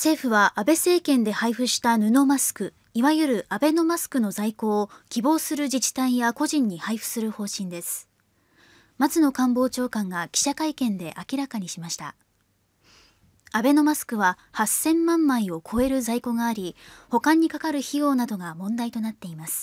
政府は安倍政権で配布した布マスク、いわゆるアベノマスクの在庫を希望する自治体や個人に配布する方針です。松野官房長官が記者会見で明らかにしました。アベノマスクは8000万枚を超える在庫があり、保管にかかる費用などが問題となっています。